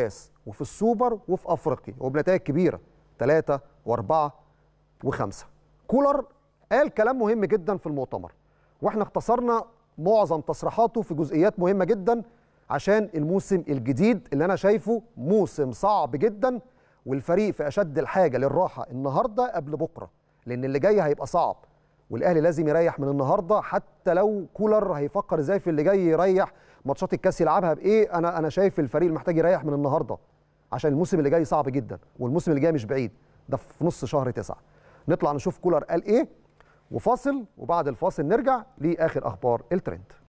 كاس وفي السوبر وفي افريقيا وبنتائج كبيره 3 و4 و5 كولر قال كلام مهم جدا في المؤتمر واحنا اختصرنا معظم تصريحاته في جزئيات مهمه جدا عشان الموسم الجديد اللي انا شايفه موسم صعب جدا والفريق في اشد الحاجه للراحه النهارده قبل بكره لان اللي جاي هيبقى صعب والاهلي لازم يريح من النهارده حتى لو كولر هيفكر ازاي في اللي جاي يريح ماتشات الكاس يلعبها بايه انا انا شايف الفريق محتاج يريح من النهارده عشان الموسم اللي جاي صعب جدا والموسم اللي جاي مش بعيد ده في نص شهر تسعة نطلع نشوف كولر قال ايه وفاصل وبعد الفاصل نرجع لاخر اخبار الترند